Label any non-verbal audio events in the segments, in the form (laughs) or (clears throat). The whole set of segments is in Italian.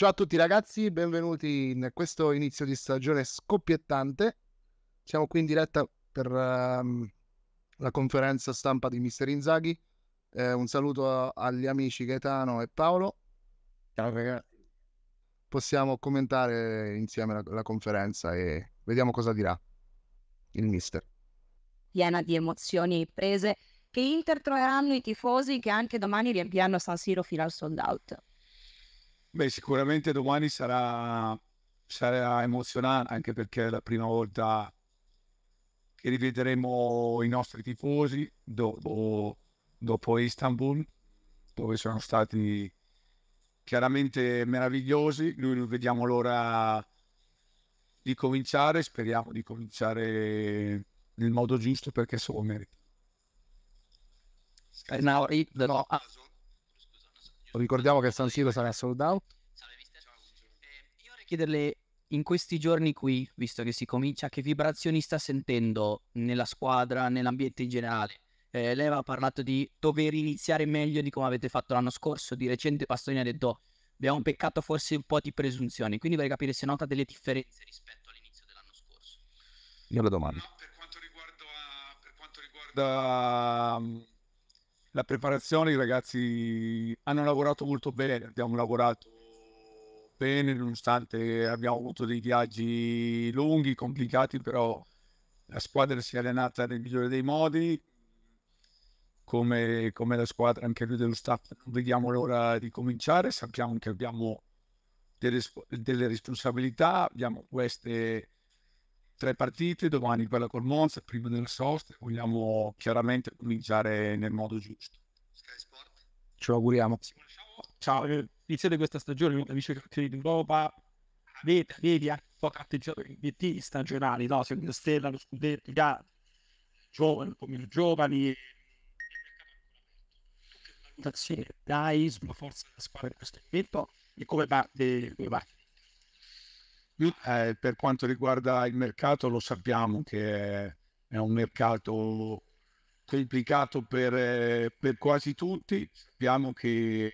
Ciao a tutti ragazzi, benvenuti in questo inizio di stagione scoppiettante. Siamo qui in diretta per um, la conferenza stampa di Mister Inzaghi. Eh, un saluto agli amici Gaetano e Paolo. Ciao ragazzi. Possiamo commentare insieme la, la conferenza e vediamo cosa dirà il mister. Piena di emozioni e prese che intertroveranno i tifosi che anche domani riempiranno San Siro fino al sold out. Beh, sicuramente domani sarà, sarà emozionante anche perché è la prima volta che rivedremo i nostri tifosi dopo, dopo Istanbul, dove sono stati chiaramente meravigliosi. Noi non vediamo l'ora di cominciare, speriamo di cominciare nel modo giusto perché sono lo merita. Now, no, no ricordiamo che San Siro sarà sold out. Eh, vorrei chiederle in questi giorni qui, visto che si comincia, che vibrazioni sta sentendo nella squadra, nell'ambiente in generale? Eh, lei aveva parlato di dover iniziare meglio di come avete fatto l'anno scorso, di recente Pastoni ha detto abbiamo peccato forse un po' di presunzioni, quindi vorrei capire se nota delle differenze rispetto all'inizio dell'anno scorso. Io la domanda. No, per quanto riguarda, per quanto riguarda la preparazione i ragazzi hanno lavorato molto bene, abbiamo lavorato bene nonostante abbiamo avuto dei viaggi lunghi, complicati, però la squadra si è allenata nel migliore dei modi, come, come la squadra anche noi dello staff vediamo l'ora di cominciare, sappiamo che abbiamo delle, delle responsabilità, abbiamo queste tre partite, domani quella col Monza, prima del sosta, vogliamo chiaramente cominciare nel modo giusto. Sky Sport. Ce lo auguriamo. Ciao, eh, inizio di questa stagione, la vicecampionato d'Europa, vedi, vedi anche eh, un po' atteggiato gli obiettivi stagionali, no? Se lo Stella, lo Scudetti, da giovani, come giovani, dai, sulla forza la squadra di questo evento e come parte, come parte. Eh, per quanto riguarda il mercato, lo sappiamo che è un mercato complicato per, eh, per quasi tutti. Sappiamo che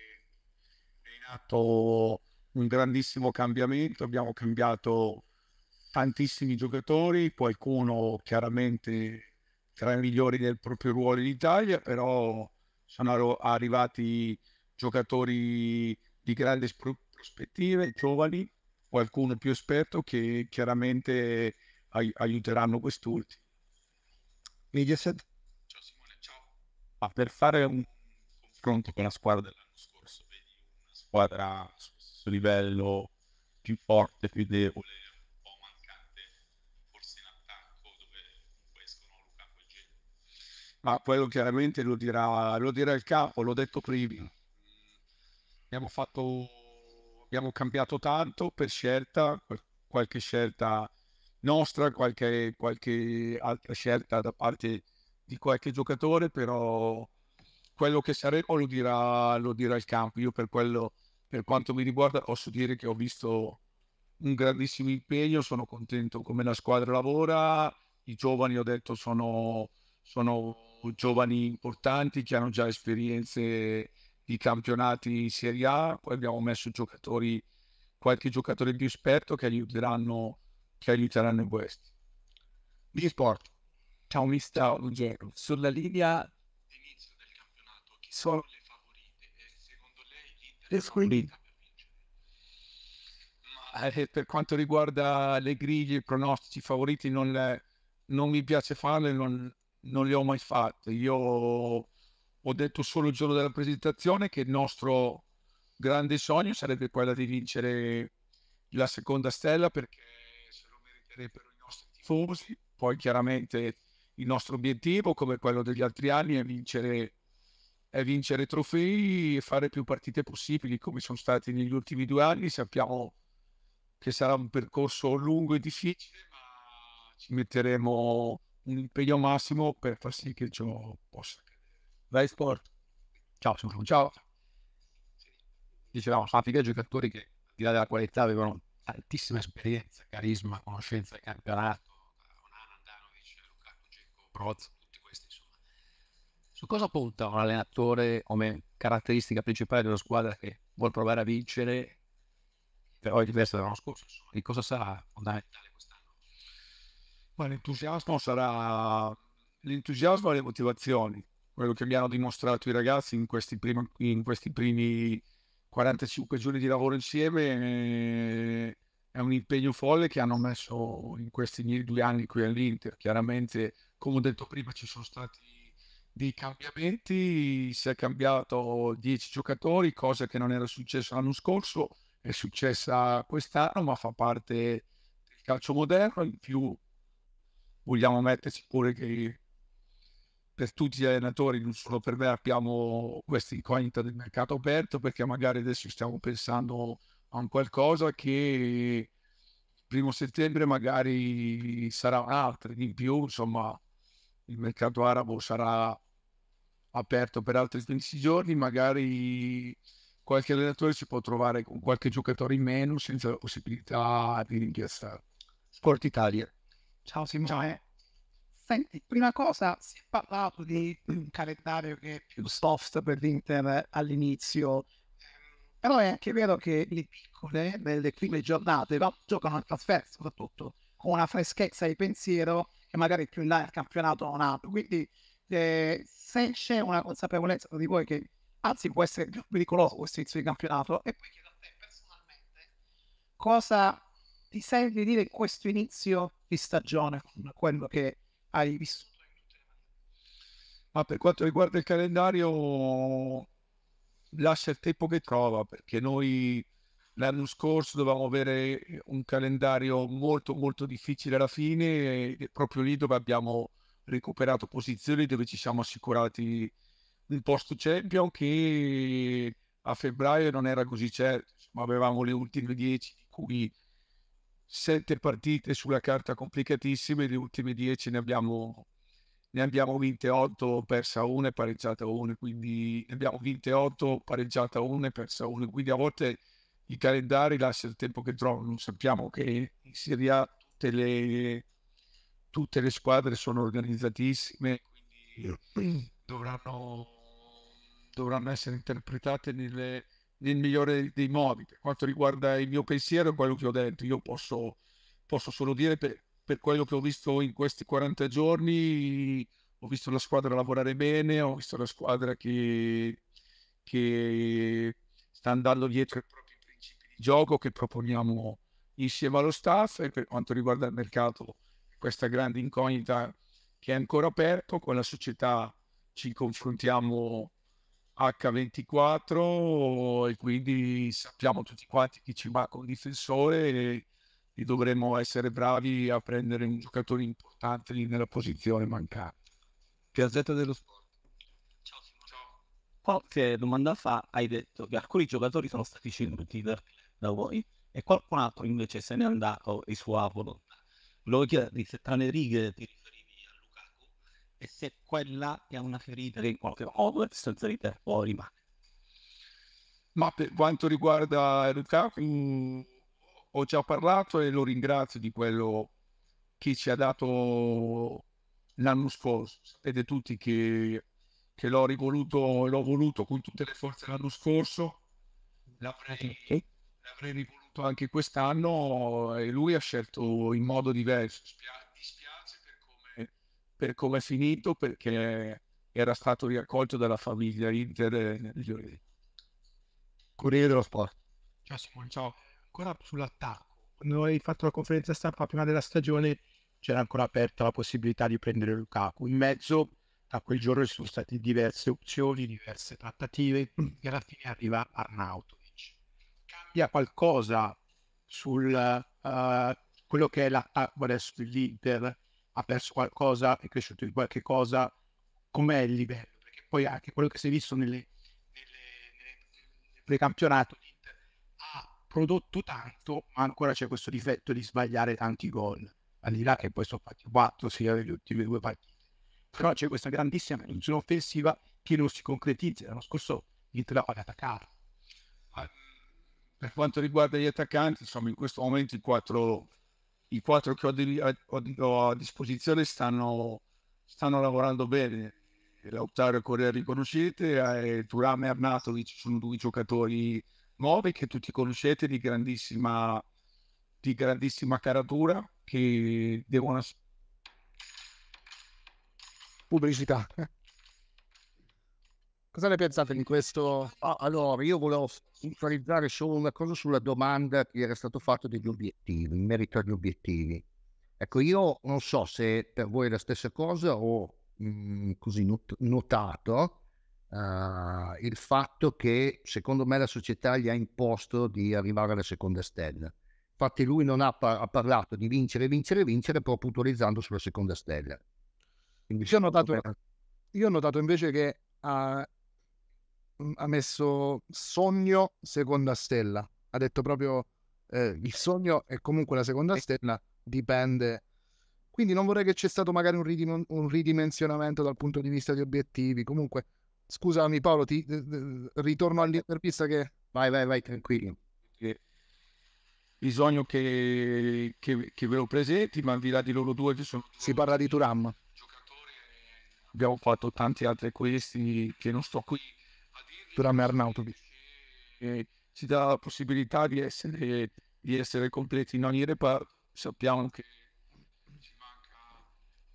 è in atto un grandissimo cambiamento, abbiamo cambiato tantissimi giocatori, qualcuno chiaramente tra i migliori del proprio ruolo in Italia, però sono arrivati giocatori di grandi prospettive, giovani, qualcuno più esperto che chiaramente ai- aiuteranno quest'ultimo. Mediaset? Ciao Simone, ciao. Ma per fare un confronto con la squadra dell'anno scorso, vedi una squadra a stesso livello, più forte, più debole, un po' mancante, forse in attacco dove escono Luca e Ma quello chiaramente lo dirà, lo dirà il capo, l'ho detto prima. Mm, abbiamo fatto abbiamo cambiato tanto per scelta, qualche scelta nostra, qualche, qualche altra scelta da parte di qualche giocatore, però quello che saremo lo dirà, lo dirà il campo. Io per, quello, per quanto mi riguarda posso dire che ho visto un grandissimo impegno, sono contento come la squadra lavora, i giovani ho detto sono, sono giovani importanti che hanno già esperienze i campionati Serie A, poi abbiamo messo giocatori, qualche giocatore più esperto che aiuteranno, che aiuteranno in questi. Di sport. Ciao mister Ruggero, sulla linea d'inizio del campionato chi sono le favorite e secondo lei l'Inter è favorita per vincere? Ma... Eh, per quanto riguarda le griglie, i pronostici favoriti non, le, non mi piace farle, non, non le ho mai fatte. Io ho detto solo il giorno della presentazione che il nostro grande sogno sarebbe quella di vincere la seconda stella perché se lo meriterebbero i nostri tifosi. Poi chiaramente il nostro obiettivo, come quello degli altri anni, è vincere, è vincere trofei e fare più partite possibili come sono stati negli ultimi due anni. Sappiamo che sarà un percorso lungo e difficile, ma ci metteremo un impegno massimo per far sì che ciò possa Rai Sport. Ciao, sono Ciao. Dicevamo, sono una giocatori che, al di là della qualità, avevano tantissima esperienza, carisma, conoscenza del campionato. Onana, Andanovic, Lukaku, Dzeko, Broz, tutti questi, insomma. Su cosa punta un allenatore come caratteristica principale di una squadra che vuole provare a vincere, però è diversa dall'anno scorso? Insomma. Di cosa sarà fondamentale quest'anno? Ma l'entusiasmo sarà l'entusiasmo e le motivazioni quello che mi hanno dimostrato i ragazzi in questi primi, in questi primi 45 giorni di lavoro insieme eh, è un impegno folle che hanno messo in questi miei due anni qui all'Inter. Chiaramente, come ho detto prima, ci sono stati dei cambiamenti, si è cambiato 10 giocatori, cosa che non era successa l'anno scorso, è successa quest'anno, ma fa parte del calcio moderno. In più, vogliamo metterci pure che per tutti gli allenatori, non solo per me, abbiamo questa incognita del mercato aperto perché magari adesso stiamo pensando a un qualcosa che primo settembre magari sarà altri di più, insomma il mercato arabo sarà aperto per altri 15 giorni, magari qualche allenatore si può trovare con qualche giocatore in meno senza la possibilità di richiesta. Sport Italia. Ciao Simone. Ciao. Senti, prima cosa, si è parlato di un mm, calendario che è più soft per l'Inter all'inizio, ehm, però è anche vero che le piccole, nelle prime giornate, giocano al trasferto soprattutto, con una freschezza di pensiero che magari più in là il campionato non ha. Quindi eh, se c'è una consapevolezza di voi che anzi può essere più pericoloso questo inizio di campionato, e poi chiedo a te personalmente cosa ti serve dire in questo inizio di stagione con quello che hai vissuto? Ma per quanto riguarda il calendario, lascia il tempo che trova, perché noi l'anno scorso dovevamo avere un calendario molto molto difficile alla fine, e proprio lì dove abbiamo recuperato posizioni, dove ci siamo assicurati un posto champion che a febbraio non era così certo, ma avevamo le ultime 10 di cui sette partite sulla carta complicatissime, le ultime dieci ne abbiamo, ne abbiamo vinte otto, persa una e pareggiata una, quindi ne abbiamo vinte otto, pareggiata una e persa una, quindi a volte i calendari lasciano il tempo che trovano, sappiamo che in Serie A tutte le, tutte le squadre sono organizzatissime, quindi dovranno, dovranno essere interpretate nelle nel migliore dei modi. Per quanto riguarda il mio pensiero, quello che ho detto, io posso, posso solo dire per, per, quello che ho visto in questi 40 giorni, ho visto la squadra lavorare bene, ho visto la squadra che, che sta andando dietro ai propri principi di gioco che proponiamo insieme allo staff e per quanto riguarda il mercato, questa grande incognita che è ancora aperto, con la società ci confrontiamo H24 e quindi sappiamo tutti quanti che ci manca un difensore e, e dovremmo essere bravi a prendere un giocatore importante nella posizione mancante. Piazzetta dello sport. Ciao Simone. Qualche domanda fa hai detto che alcuni giocatori sono stati scelti da, voi e qualcun altro invece se n'è andato e sua volontà. Volevo chiederti se tra le righe ti e se quella che ha una ferita che in qualche modo è ferita può rimane. Ma per quanto riguarda Lukaku, mm, ho già parlato e lo ringrazio di quello che ci ha dato l'anno scorso. Sapete tutti che, che l'ho rivoluto, l'ho voluto con tutte le forze l'anno scorso, l'avrei, l'avrei rivoluto anche quest'anno e lui ha scelto in modo diverso. Spiace per come è finito perché era stato riaccolto dalla famiglia Inter migliore. Corriere dello Sport. Ciao Simone, ciao. Ancora sull'attacco. Quando hai fatto la conferenza stampa prima della stagione c'era ancora aperta la possibilità di prendere Lukaku. In mezzo a quel giorno ci sono state diverse opzioni, diverse trattative (clears throat) e alla fine arriva Arnautovic. Cambia qualcosa sul uh, quello che è l'attacco adesso dell'Inter ha perso qualcosa, è cresciuto di qualche cosa, com'è il livello? Perché poi anche quello che si è visto nelle, nelle, nel precampionato ha prodotto tanto, ma ancora c'è questo difetto di sbagliare tanti gol. Al di là che poi sono fatti 4 sia degli ultimi due partiti. Però c'è questa grandissima funzione offensiva che non si concretizza. L'anno scorso l'Inter pagata attaccare. Mm, per quanto riguarda gli attaccanti, insomma, in questo momento i quattro i quattro che ho, ho, a disposizione stanno, stanno lavorando bene. Lautaro e Correa li conoscete, eh, Turame e Arnatovic sono due giocatori nuovi che tutti conoscete di grandissima, di grandissima caratura che devono pubblicità Cosa ne pensate di questo? Ah, allora, io volevo puntualizzare solo una cosa sulla domanda che era stato fatto degli obiettivi, in merito agli obiettivi. Ecco, io non so se per voi è la stessa cosa o mh, mm, così not- notato uh, il fatto che secondo me la società gli ha imposto di arrivare alla seconda stella. Infatti lui non ha, par- ha parlato di vincere, vincere, vincere, però puntualizzando sulla seconda stella. Quindi, io, ho notato, io ho notato invece che Uh, ha messo sogno seconda stella. Ha detto proprio eh, il sogno è comunque la seconda stella, dipende. Quindi non vorrei che c'è stato magari un, ridim- un ridimensionamento dal punto di vista di obiettivi. Comunque, scusami Paolo, ti ritorno eh. all'intervista che... Vai, vai, vai, tranquillo. Bisogno che, che, che ve lo presenti, ma al di là di loro due ci sono... Si parla di Turam. Abbiamo fatto tanti altri questi che non sto qui Duran Arnautovic. E ci dà la possibilità di essere, di essere completi in ogni reparto. Sappiamo che ci manca,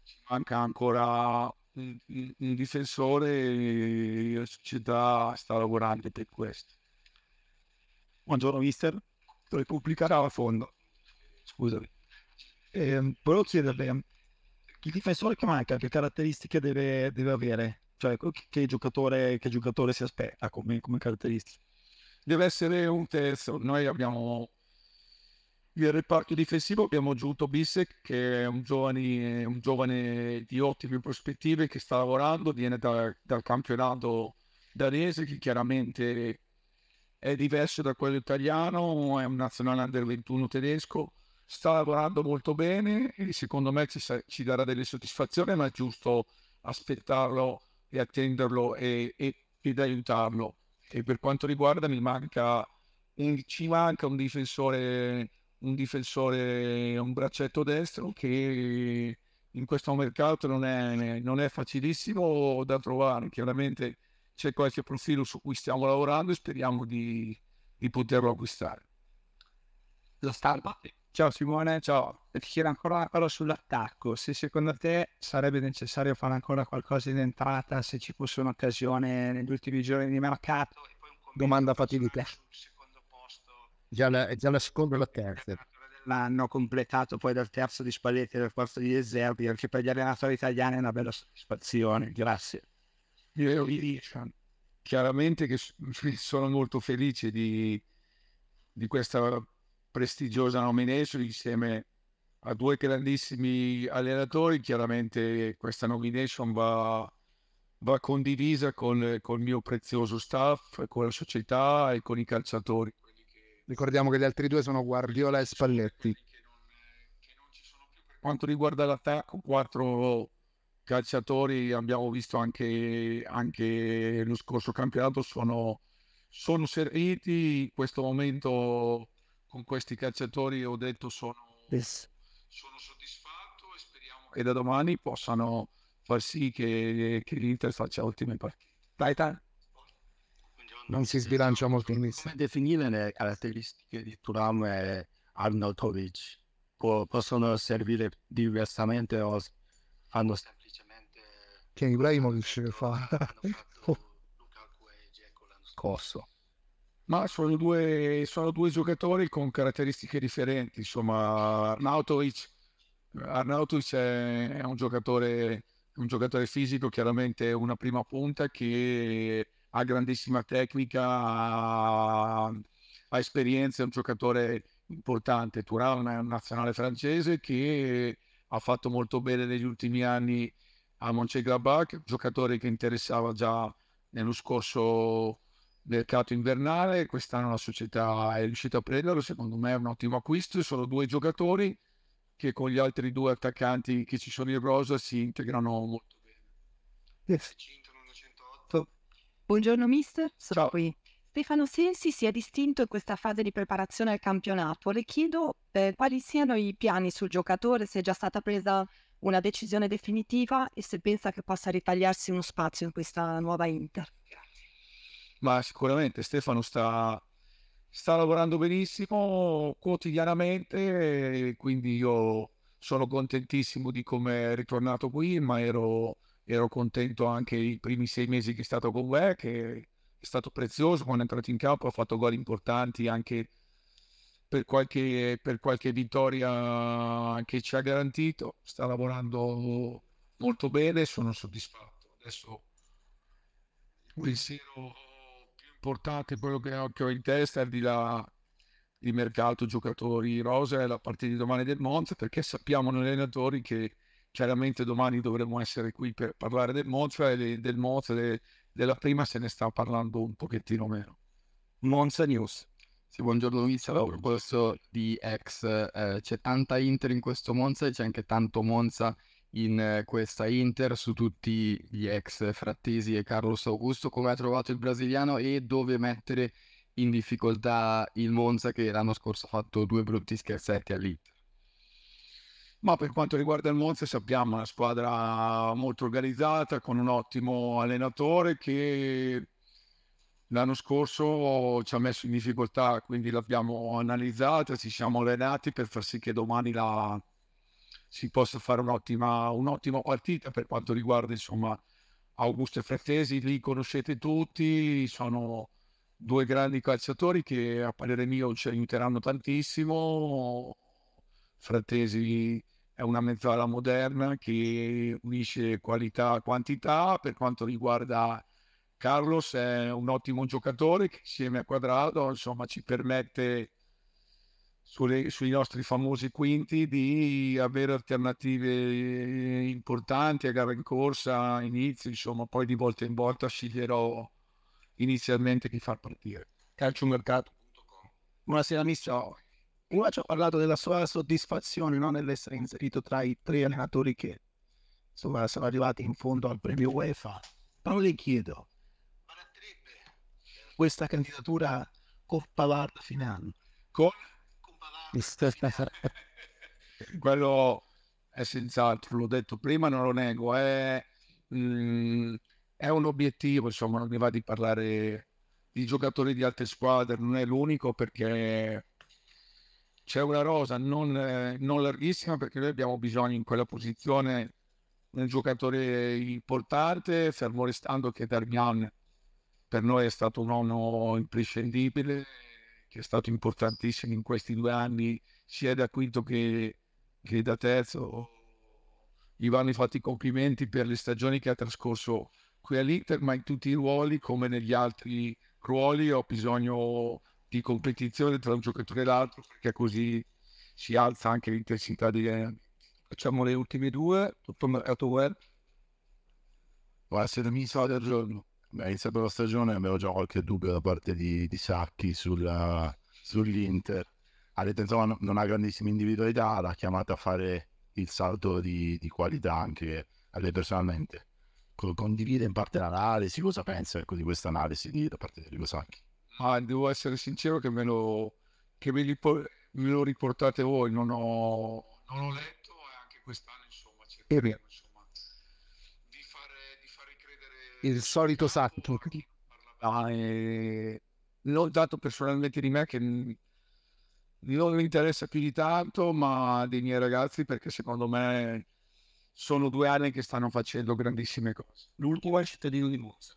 ci manca ancora un, un difensore e la società sta lavorando per questo. Buongiorno mister, lo pubblicherò a fondo. Scusami. Eh, volevo chiederle, ehm, il difensore che manca, che caratteristiche deve, deve avere? Cioè, che giocatore, che giocatore si aspetta come, come caratteristiche? Deve essere un terzo. Noi abbiamo il reparto difensivo abbiamo aggiunto Bissek che è un giovane, un giovane, di ottime prospettive che sta lavorando, viene da, dal campionato danese che chiaramente è diverso da quello italiano, è un nazionale under 21 tedesco, sta lavorando molto bene e secondo me ci, ci darà delle soddisfazioni ma è giusto aspettarlo e attenderlo e, e, ed aiutarlo. E per quanto riguarda mi manca, ci manca un difensore, un difensore, un braccetto destro che in questo mercato non è, non è facilissimo da trovare. Chiaramente c'è qualche profilo su cui stiamo lavorando e speriamo di, di poterlo acquistare. La stampa Ciao Simone, ciao. Ti chiedo ancora una cosa sull'attacco. Se secondo te sarebbe necessario fare ancora qualcosa in entrata se ci fosse un'occasione negli ultimi giorni di mercato? Domanda fatica. Già la, già la seconda e la terza? L'hanno completato poi dal terzo di Spalletti e dal quarto di Eserbi, anche per gli allenatori italiani è una bella soddisfazione. Grazie. Io, Chiaramente che (laughs) sono molto felice di, di questa prestigiosa nomination insieme a due grandissimi allenatori. Chiaramente questa nomination va, va condivisa con, con il mio prezioso staff, con la società e con i calciatori. Ricordiamo che gli altri due sono Guardiola e Spalletti. Per quanto riguarda l'attacco, quattro calciatori abbiamo visto anche, anche lo scorso campionato sono, sono serviti in questo momento con questi calciatori ho detto sono, yes. sono soddisfatto e speriamo che da domani possano far sì che, che l'Inter faccia ottime partite. Dai, dai. Non si sbilancia molto in Come definire le caratteristiche di Turam e Arnautovic? Po- possono servire diversamente o hanno semplicemente... Che Ibrahimovic fa? (laughs) Lukaku e Dzeko ma sono due, sono due giocatori con caratteristiche differenti, insomma Arnautovic, Arnautovic è, è un, giocatore, un giocatore fisico, chiaramente una prima punta che ha grandissima tecnica, ha, ha esperienza, è un giocatore importante. Turan è un nazionale francese che ha fatto molto bene negli ultimi anni a Mönchengladbach, giocatore che interessava già nello scorso, mercato invernale, quest'anno la società è riuscita a prenderlo, secondo me è un ottimo acquisto, sono due giocatori che con gli altri due attaccanti che ci sono in rosa si integrano molto bene. Yes. Buongiorno mister, sono Ciao. qui. Stefano Sensi si è distinto in questa fase di preparazione al campionato. Le chiedo eh, quali siano i piani sul giocatore, se è già stata presa una decisione definitiva e se pensa che possa ritagliarsi uno spazio in questa nuova Inter. Grazie ma sicuramente Stefano sta, sta lavorando benissimo quotidianamente, quindi io sono contentissimo di come è ritornato qui, ma ero, ero, contento anche i primi sei mesi che è stato con me, che è stato prezioso, quando è entrato in campo ha fatto gol importanti anche per qualche, per qualche vittoria che ci ha garantito, sta lavorando molto bene, sono soddisfatto. Adesso pensiero portate quello che ho, che ho in testa al di là di mercato, giocatori, rosa è la partita di domani del Monza perché sappiamo noi allenatori che chiaramente domani dovremo essere qui per parlare del Monza e del Monza de, della prima se ne sta parlando un pochettino meno. Monza News. Sì, buongiorno Luisa, a proposito di ex, eh, c'è tanta Inter in questo Monza e c'è anche tanto Monza in eh, questa Inter su tutti gli ex Frattesi e Carlos Augusto, come ha trovato il brasiliano e dove mettere in difficoltà il Monza che l'anno scorso ha fatto due brutti scherzetti all'Inter. Ma per quanto riguarda il Monza sappiamo una squadra molto organizzata con un ottimo allenatore che l'anno scorso ci ha messo in difficoltà, quindi l'abbiamo analizzata, ci siamo allenati per far sì che domani la, si possa fare un'ottima, un'ottima partita per quanto riguarda insomma Augusto e Frattesi, li conoscete tutti, sono due grandi calciatori che a parere mio ci aiuteranno tantissimo. Frattesi è una mezzala moderna che unisce qualità e quantità. Per quanto riguarda Carlos è un ottimo giocatore che insieme a Quadrado insomma, ci permette sulle, sui nostri famosi quinti di avere alternative eh, importanti a gara in corsa, inizio, insomma, poi di volta in volta sceglierò inizialmente chi far partire. Calciomercato.com. Buonasera, Mister. Prima ci ha parlato della sua soddisfazione no? nell'essere inserito tra i tre allenatori che insomma, sono arrivati in fondo al premio UEFA. Però le chiedo, questa candidatura con Pavard finale? Con? Quello è senz'altro, l'ho detto prima, non lo nego, è, mh, mm, è un obiettivo, insomma, non mi va di parlare di giocatori di altre squadre, non è l'unico perché c'è una rosa non, non, larghissima perché noi abbiamo bisogno in quella posizione di un giocatore importante, fermo restando che Darmian per noi è stato un anno imprescindibile che è stato importantissimo in questi due anni, sia da quinto che, che da terzo. Gli vanno fatti i complimenti per le stagioni che ha trascorso qui all'Inter, ma in tutti i ruoli, come negli altri ruoli, ho bisogno di competizione tra un giocatore e l'altro, perché così si alza anche l'intensità degli allenamenti. Facciamo le ultime due, tutto il mercato web. Buonasera, mi del giorno ha iniziato la stagione avevo già qualche dubbio da parte di, di Sacchi sulla, sull'Inter. Ha detto insomma non ha grandissime individualità, l'ha chiamata a fare il salto di, di qualità anche a lei personalmente. Condivide in parte l'analisi, cosa pensa ecco, di questa analisi da parte di Enrico Sacchi? Ah, devo essere sincero che me lo, che me ripor- me lo riportate voi, non ho, non ho letto e anche quest'anno insomma cercheremo eh insomma, il solito Satto. Ah, eh, l'ho dato personalmente di me che non mi interessa più di tanto, ma dei miei ragazzi perché secondo me sono due anni che stanno facendo grandissime cose. L'ultimo è il cittadino di Monza.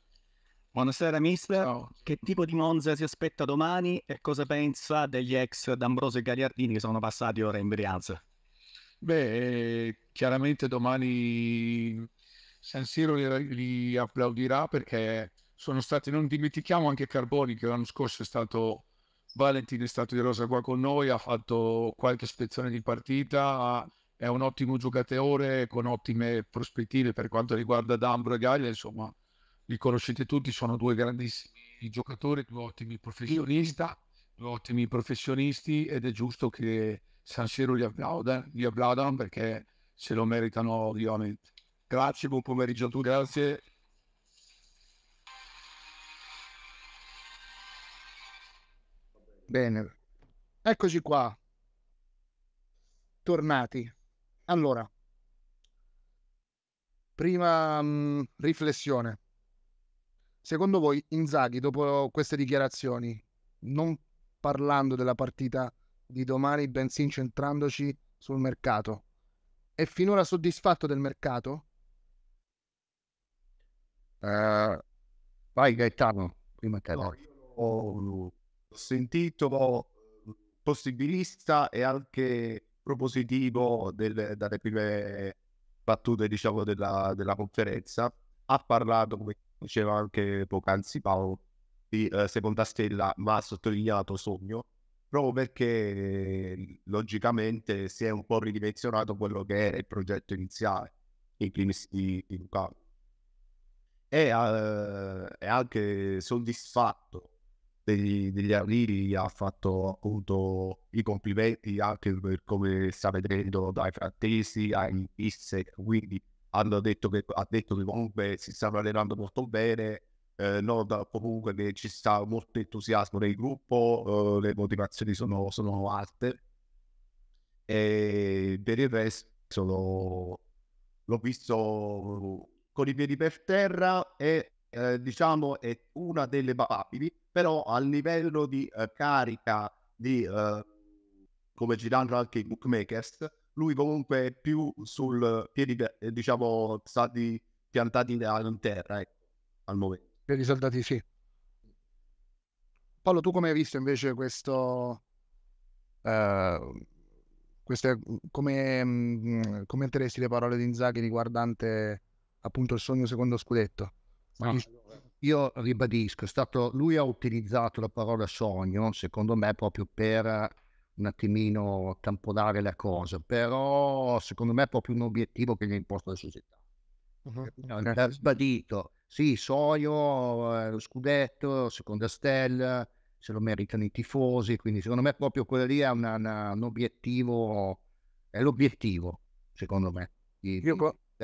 Buonasera mister, oh. che tipo di Monza si aspetta domani e cosa pensa degli ex D'Ambrosio e Gagliardini che sono passati ora in Brianza? Beh, chiaramente domani San Siro li, li applaudirà perché sono stati, non dimentichiamo anche Carboni che l'anno scorso è stato Valentin è stato di rosa qua con noi, ha fatto qualche spezzone di partita, è un ottimo giocatore con ottime prospettive per quanto riguarda D'Ambro e Gaglia, insomma li conoscete tutti, sono due grandissimi giocatori, due ottimi professionisti, due ottimi professionisti ed è giusto che San Siro li li applaudano perché se lo meritano ovviamente. Grazie, buon pomeriggio a tutti. Grazie. Bene, eccoci qua, tornati. Allora, prima mh, mm, riflessione. Secondo voi Inzaghi, dopo queste dichiarazioni, non parlando della partita di domani, bensì incentrandoci sul mercato, è finora soddisfatto del mercato? Uh, vai Gaetano, prima te. No, ho sentito possibilista e anche propositivo del, dalle prime battute diciamo, della, della, conferenza. Ha parlato, come diceva anche poc'anzi Paolo, di eh, seconda stella, ma ha sottolineato sogno, proprio perché logicamente si è un po' ridimensionato quello che era il progetto iniziale, in primis di Luca e, eh, è anche soddisfatto degli, degli arrivi, ha fatto appunto i complimenti anche per come sta vedendo dai frattesi, ai Pisse, quindi hanno detto che, ha detto che comunque si stanno allenando molto bene, eh, nota comunque che ci sta molto entusiasmo nel gruppo, eh, le motivazioni sono, sono, alte e per il resto l'ho, l'ho visto con i piedi per terra è, eh, diciamo, è una delle variabili, però a livello di eh, carica di, eh, come ci anche i bookmakers, lui comunque è più sul piedi, eh, diciamo, stati piantati in terra ecco, al momento. per i soldati sì. Paolo, tu come hai visto invece questo... Uh, queste, come, mm, come, interessi le parole di Inzaghi riguardante appunto il sogno secondo scudetto. Ma ah. Io ribadisco, è stato, lui ha utilizzato la parola sogno, secondo me, proprio per un attimino tamponare la cosa, però secondo me è proprio un obiettivo che gli ha imposto la società. Uh-huh. Ha ribadito, certo. sì, sogno, eh, lo scudetto, seconda stella, se lo meritano i tifosi, quindi secondo me proprio quella lì è una, una, un obiettivo, è l'obiettivo, secondo me. Io,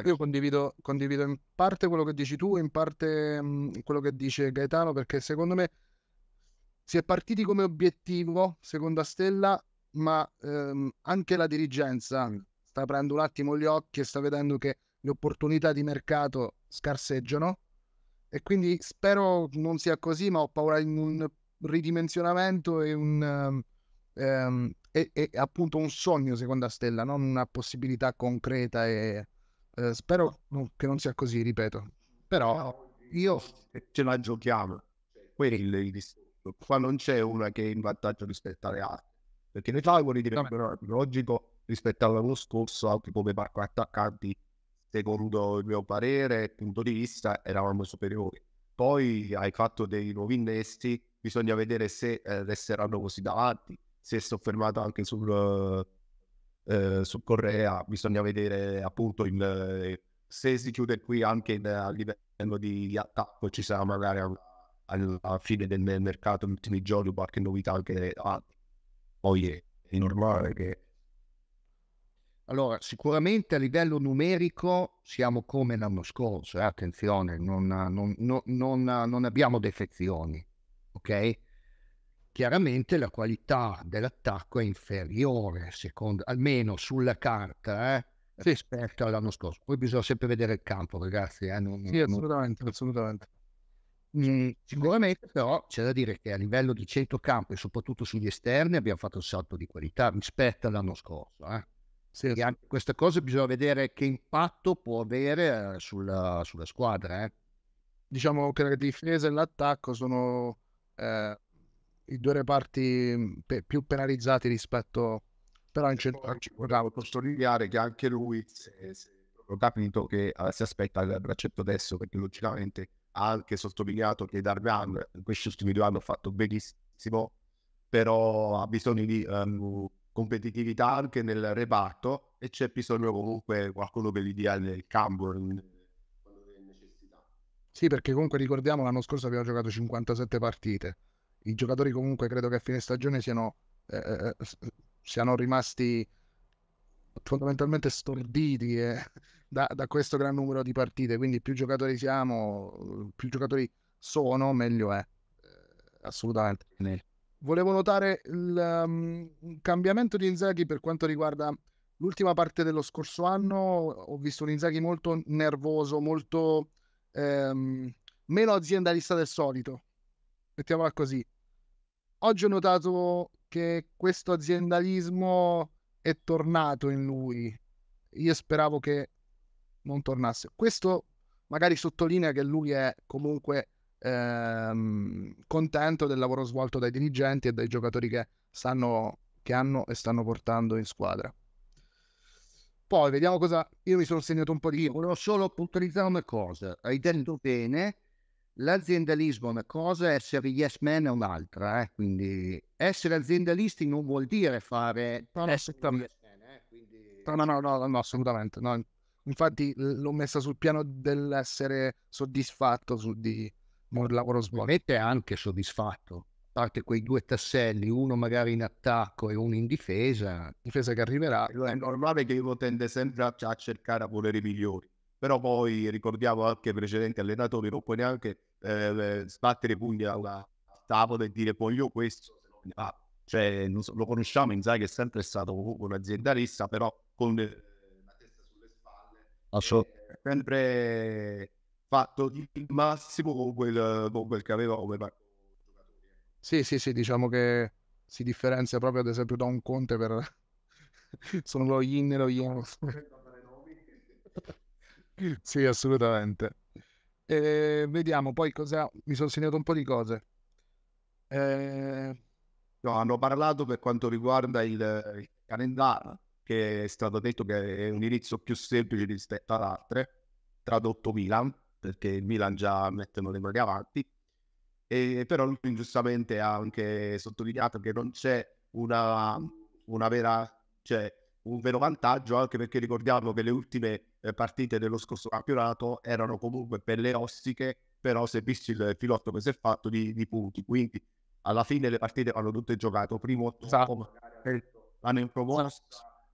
io condivido, condivido, in parte quello che dici tu, in parte mh, mhmm, quello che dice Gaetano, perché secondo me si è partiti come obiettivo, seconda stella, ma ehm, anche la dirigenza sta aprendo un attimo gli occhi e sta vedendo che le opportunità di mercato scarseggiano e quindi spero non sia così, ma ho paura di un ridimensionamento e un... Ehm, ehm, e, e appunto un sogno seconda stella, non una possibilità concreta e eh, spero che non sia così, ripeto. Però io ce la giochiamo. Quello è il Qua non c'è una che è in vantaggio rispetto alle altre. Perché le favori diventerebbero logico rispetto all'anno scorso, altri come parco attaccanti, secondo il mio parere, punto di vista, eravamo superiori. Poi hai fatto dei nuovi innesti, bisogna vedere se eh, resteranno così davanti, se sto fermato anche sul... Uh, eh, su Correa, bisogna vedere appunto il, se si chiude qui anche in, a livello di, attacco, ci sarà magari alla fine del mercato, negli ultimi giorni, qualche novità anche ah, poi è, è normale che... Allora, sicuramente a livello numerico siamo come l'anno scorso, eh? attenzione, non, non, non, non abbiamo defezioni, ok? chiaramente la qualità dell'attacco è inferiore, secondo, almeno sulla carta, eh, rispetto all'anno scorso. Poi bisogna sempre vedere il campo, ragazzi. Eh, non, sì, assolutamente, non... assolutamente. Mm, sicuramente però c'è da dire che a livello di centrocampo e soprattutto sugli esterni abbiamo fatto un salto di qualità rispetto all'anno scorso. Eh. Sì, sì. questa cosa bisogna vedere che impatto può avere eh, sulla, sulla squadra. Eh. Diciamo che la difesa e l'attacco sono eh, i due reparti pe- più penalizzati rispetto però in centro volevo sottolineare che anche lui ho capito che uh, si aspetta il braccetto adesso perché logicamente ha anche sottolineato che Dargan in eh, questi ultimi due anni ha fatto benissimo però ha bisogno di um, competitività anche nel reparto e c'è bisogno comunque qualcuno che gli dia il cambio sì perché comunque ricordiamo l'anno scorso abbiamo giocato 57 partite i giocatori comunque credo che a fine stagione siano, eh, eh, eh siano rimasti fondamentalmente storditi eh, da, da, questo gran numero di partite. Quindi più giocatori siamo, più giocatori sono, meglio è. Eh, assolutamente. Volevo notare il um, cambiamento di Inzaghi per quanto riguarda l'ultima parte dello scorso anno. Ho visto un Inzaghi molto nervoso, molto ehm, meno aziendalista del solito. Mettiamola così oggi ho notato che questo aziendalismo è tornato in lui. Io speravo che non tornasse. Questo magari sottolinea che lui è comunque ehm, contento del lavoro svolto dai dirigenti e dai giocatori che, stanno, che hanno e stanno portando in squadra. Poi vediamo cosa. Io mi sono segnato un po' di. volevo solo puntualizzare una cosa. Hai detto bene L'aziendalismo è una cosa, essere yes man è un'altra, eh? quindi essere aziendalisti non vuol dire fare... Assolutamente. Yes man, eh? quindi... no, no, no, no, assolutamente. No. Infatti l'ho messa sul piano dell'essere soddisfatto su di il lavoro svolto. Mette anche soddisfatto, a parte quei due tasselli, uno magari in attacco e uno in difesa. Difesa che arriverà. È normale che io tende sempre a cercare a volere i migliori però poi ricordiamo anche precedenti allenatori, non puoi neanche eh, eh sbattere pugni a una tavola e dire voglio questo, ah, cioè, so, lo conosciamo, Inzaghi è sempre stato un aziendalista, però con eh, la testa sulle spalle, Asciò. Ah, eh, sempre fatto il massimo con quel, con quel che aveva come giocatore. Sì, sì, sì, diciamo che si differenzia proprio ad esempio da un Conte per... (laughs) sono lo yin e lo yin. (laughs) (laughs) sì, assolutamente. E ehm, vediamo poi cosa... Mi sono segnato un po' di cose. Eh... No, hanno parlato per quanto riguarda il, il, calendario, che è stato detto che è un inizio più semplice rispetto ad altre, tradotto Milan, perché il Milan già mettono le mani avanti, e, però lui giustamente ha anche sottolineato che non c'è una, una vera, cioè, un vero vantaggio, anche perché ricordiamo che le ultime partite dello scorso campionato erano comunque belle ossiche, però si è visto il filotto che si è fatto di, di punti. Quindi alla fine le partite vanno tutte giocate, primo o esatto. in promossa,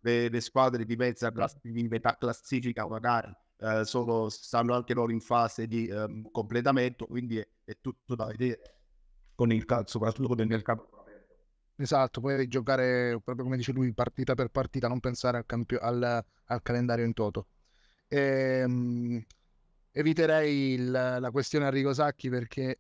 le, le, squadre di mezza class- di metà classifica magari eh, sono, stanno anche loro in fase di um, completamento, quindi è, è, tutto da vedere, con il, soprattutto con il campo. Esatto, puoi giocare proprio come dice lui, partita per partita, non pensare al, campio- al, al calendario in toto. Ehm, eviterei il, la questione a Rico Sacchi perché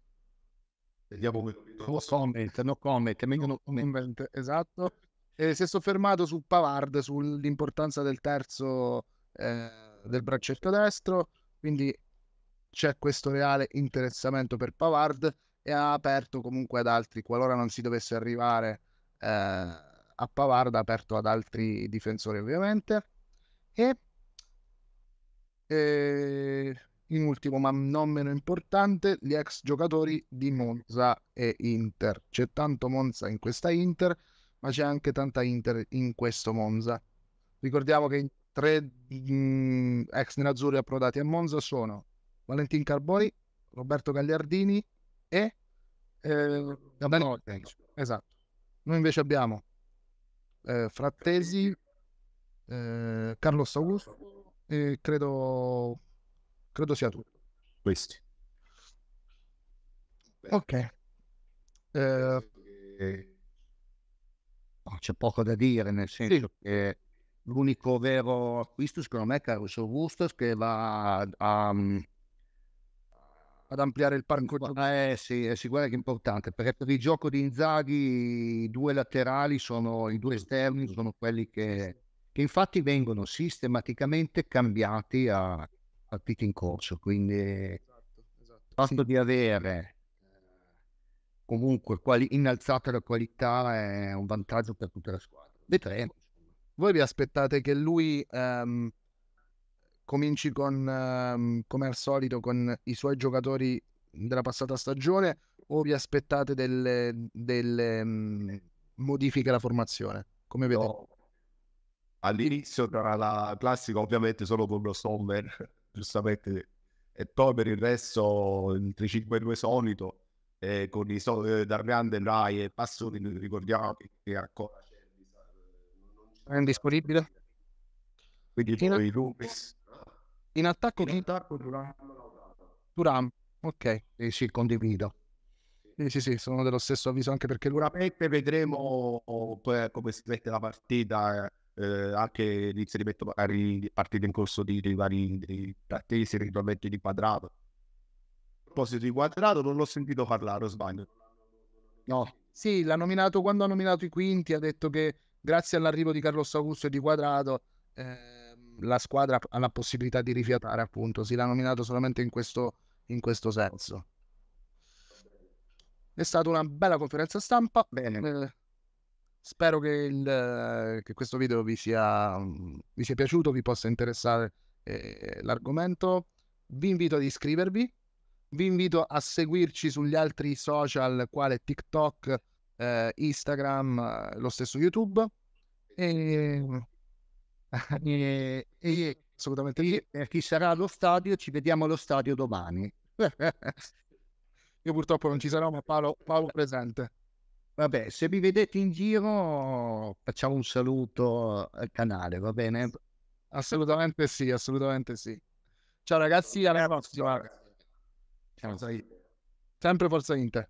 vediamo quello no comment, no comment, meglio no comment, esatto. E si è soffermato su Pavard, sull'importanza del terzo eh, del braccetto destro, quindi c'è questo reale interessamento per Pavard e ha aperto comunque ad altri, qualora non si dovesse arrivare eh, a Pavard, ha aperto ad altri difensori ovviamente. E e ehm, in ultimo, ma non meno importante, gli ex giocatori di Monza e Inter. C'è tanto Monza in questa Inter, ma c'è anche tanta Inter in questo Monza. Ricordiamo che i tre mh, mm, ex nerazzurri approdati a Monza sono Valentin Carboni, Roberto Gagliardini e eh, Gabriele. Esatto. Noi invece abbiamo eh, Frattesi, eh, Carlos Augusto e credo, credo sia tutto. Questi. Beh. Ok. Eh, che... no, c'è poco da dire, nel senso sì. che l'unico vero acquisto secondo me è Caruso Augustus che va a, a, mm, ad ampliare il parco eh sì, è eh, sì, guarda che è importante perché per il gioco di Inzaghi i due laterali sono i due esterni sono quelli che che infatti vengono sistematicamente cambiati a partite in corso. Quindi esatto, esatto. il fatto sì. di avere eh, comunque quali, innalzata la qualità è un vantaggio per tutta la squadra. Vedremo. Voi vi aspettate che lui um, cominci con, um, come al solito, con i suoi giocatori della passata stagione o vi aspettate delle, delle um, modifiche alla formazione? Come vedete? No all'inizio tra la classica ovviamente solo con lo Sommer (laughs) giustamente e poi per il resto il 3-5-2 solito eh, con i soldi eh, Darmian Del Rai e Passoni ricordiamo che ancora è indisponibile quindi in poi a... Rubis in attacco in attacco Turam Turam ok e sì condivido sì, sì, sì, sono dello stesso avviso anche perché l'Urapette vedremo eh, come si mette la partita eh eh, anche l'inserimento magari di partite in corso di, dei vari dei eventualmente di quadrato. A proposito di quadrato, non l'ho sentito parlare, o sbaglio? No. Sì, l'ha nominato quando ha nominato i quinti, ha detto che grazie all'arrivo di Carlos Augusto e di quadrato eh, la squadra ha la possibilità di rifiatare, appunto, si l'ha nominato solamente in questo, in questo senso. È stata una bella conferenza stampa. Bene. Eh, Spero che, il, che questo video vi sia, mm, vi sia, piaciuto, vi possa interessare eh, l'argomento. Vi invito ad iscrivervi, vi invito a seguirci sugli altri social, quale TikTok, eh, Instagram, eh, lo stesso YouTube. E, mm, (laughs) e, e assolutamente chi, per chi sarà allo stadio ci vediamo allo stadio domani (laughs) io purtroppo non ci sarò ma Paolo, Paolo presente Vabbè, se mi vedete in giro, facciamo un saluto al canale, va bene? Assolutamente sì, assolutamente sì. Ciao ragazzi, alla prossima. Ciao. Forza Sempre Forza Inter.